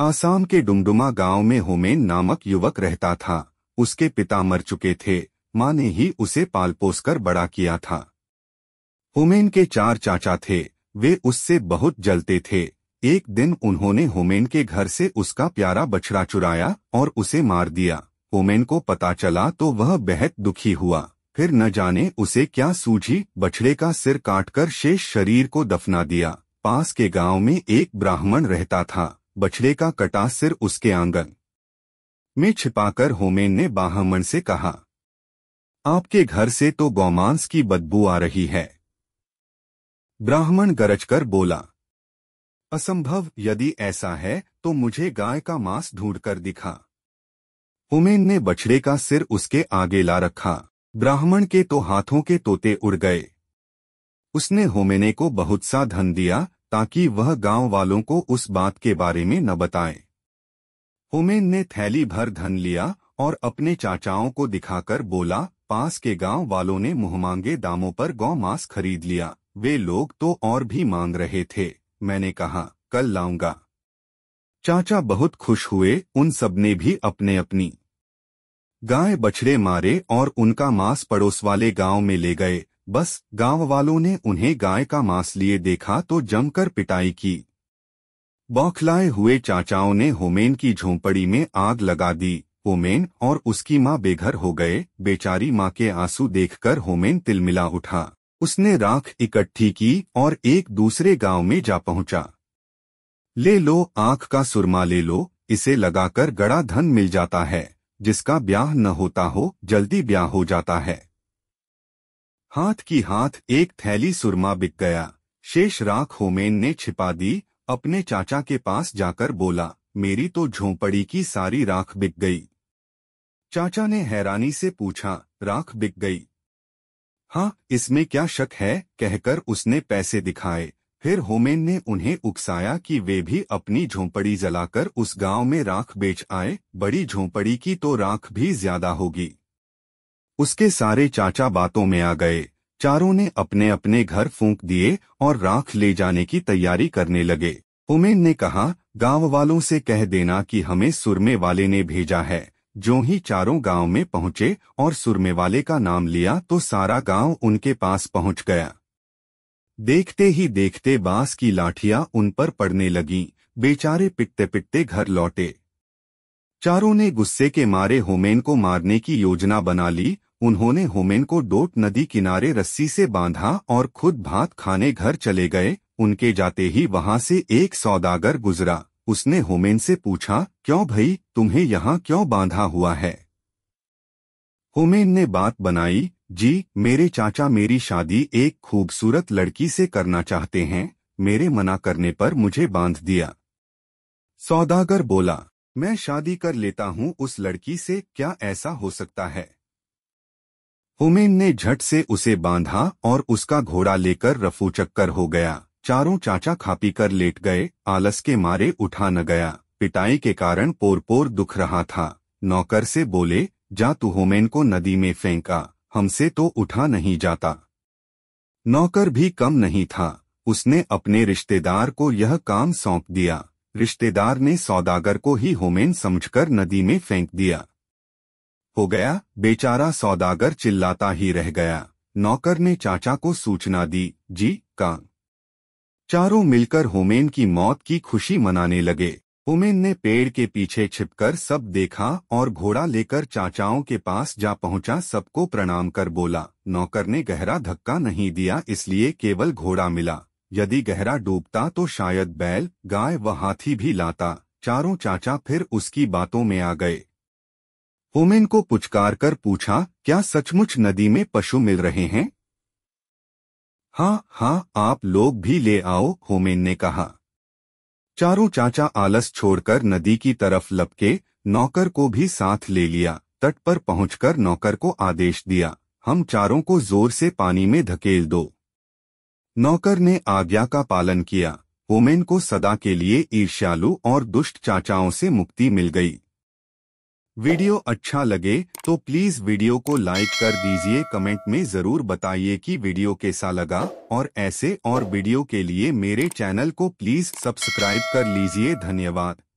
आसाम के डुमडुमा गांव में होमेन नामक युवक रहता था उसके पिता मर चुके थे माँ ने ही उसे पाल पोस कर बड़ा किया था होमेन के चार चाचा थे वे उससे बहुत जलते थे एक दिन उन्होंने होमेन के घर से उसका प्यारा बछड़ा चुराया और उसे मार दिया होमेन को पता चला तो वह बेहद दुखी हुआ फिर न जाने उसे क्या सूझी बछड़े का सिर काटकर शेष शरीर को दफना दिया पास के गांव में एक ब्राह्मण रहता था बछड़े का कटा सिर उसके आंगन में छिपाकर होमेन ने बाहमन से कहा आपके घर से तो गौमांस की बदबू आ रही है ब्राह्मण गरजकर बोला असंभव यदि ऐसा है तो मुझे गाय का मांस ढूंढकर दिखा होमेन ने बछड़े का सिर उसके आगे ला रखा ब्राह्मण के तो हाथों के तोते उड़ गए उसने होमेने को बहुत सा धन दिया ताकि वह गांव वालों को उस बात के बारे में न बताएं। हुमेन ने थैली भर धन लिया और अपने चाचाओं को दिखाकर बोला पास के गांव वालों ने मुहमांगे दामों पर गौ मांस खरीद लिया वे लोग तो और भी मांग रहे थे मैंने कहा कल लाऊंगा चाचा बहुत खुश हुए उन सबने भी अपने अपनी गाय बछड़े मारे और उनका मांस पड़ोस वाले गांव में ले गए बस गांव वालों ने उन्हें गाय का मांस लिए देखा तो जमकर पिटाई की बौखलाए हुए चाचाओं ने होमेन की झोंपड़ी में आग लगा दी होमेन और उसकी माँ बेघर हो गए बेचारी माँ के आंसू देखकर होमेन तिलमिला उठा उसने राख इकट्ठी की और एक दूसरे गांव में जा पहुंचा ले लो आंख का सुरमा ले लो इसे लगाकर गड़ा धन मिल जाता है जिसका ब्याह न होता हो जल्दी ब्याह हो जाता है हाथ की हाथ एक थैली सुरमा बिक गया शेष राख होमेन ने छिपा दी अपने चाचा के पास जाकर बोला मेरी तो झोंपड़ी की सारी राख बिक गई चाचा ने हैरानी से पूछा राख बिक गई हाँ इसमें क्या शक है कहकर उसने पैसे दिखाए फिर होमेन ने उन्हें उकसाया कि वे भी अपनी झोंपड़ी जलाकर उस गांव में राख बेच आए बड़ी झोंपड़ी की तो राख भी ज्यादा होगी उसके सारे चाचा बातों में आ गए चारों ने अपने अपने घर फूंक दिए और राख ले जाने की तैयारी करने लगे उमेन ने कहा गांव वालों से कह देना कि हमें सुरमे वाले ने भेजा है जो ही चारों गांव में पहुंचे और सुरमे वाले का नाम लिया तो सारा गांव उनके पास पहुंच गया देखते ही देखते बांस की लाठियां उन पर पड़ने लगीं बेचारे पिटते पिटते घर लौटे चारों ने गुस्से के मारे होमेन को मारने की योजना बना ली उन्होंने होमेन को डोट नदी किनारे रस्सी से बांधा और खुद भात खाने घर चले गए उनके जाते ही वहां से एक सौदागर गुजरा उसने होमेन से पूछा क्यों भाई तुम्हें यहाँ क्यों बांधा हुआ है होमेन ने बात बनाई जी मेरे चाचा मेरी शादी एक खूबसूरत लड़की से करना चाहते हैं मेरे मना करने पर मुझे बांध दिया सौदागर बोला मैं शादी कर लेता हूं उस लड़की से क्या ऐसा हो सकता है हुमेन ने झट से उसे बांधा और उसका घोड़ा लेकर रफू चक्कर हो गया चारों चाचा खापी कर लेट गए आलस के मारे उठा न गया पिटाई के कारण पोर पोर दुख रहा था नौकर से बोले जा तू होमेन को नदी में फेंका हमसे तो उठा नहीं जाता नौकर भी कम नहीं था उसने अपने रिश्तेदार को यह काम सौंप दिया रिश्तेदार ने सौदागर को ही होमेन समझकर नदी में फेंक दिया हो गया बेचारा सौदागर चिल्लाता ही रह गया नौकर ने चाचा को सूचना दी जी का चारों मिलकर होमेन की मौत की खुशी मनाने लगे होमेन ने पेड़ के पीछे छिपकर सब देखा और घोड़ा लेकर चाचाओं के पास जा पहुंचा सबको प्रणाम कर बोला नौकर ने गहरा धक्का नहीं दिया इसलिए केवल घोड़ा मिला यदि गहरा डूबता तो शायद बैल गाय व हाथी भी लाता चारों चाचा फिर उसकी बातों में आ गए होमेन को पुचकार कर पूछा क्या सचमुच नदी में पशु मिल रहे हैं हाँ हाँ आप लोग भी ले आओ होमेन ने कहा चारों चाचा आलस छोड़कर नदी की तरफ लपके नौकर को भी साथ ले लिया तट पर पहुंचकर नौकर को आदेश दिया हम चारों को जोर से पानी में धकेल दो नौकर ने आज्ञा का पालन किया ओमेन को सदा के लिए ईर्ष्यालु और दुष्ट चाचाओं से मुक्ति मिल गई वीडियो अच्छा लगे तो प्लीज वीडियो को लाइक कर दीजिए कमेंट में जरूर बताइए कि वीडियो कैसा लगा और ऐसे और वीडियो के लिए मेरे चैनल को प्लीज सब्सक्राइब कर लीजिए धन्यवाद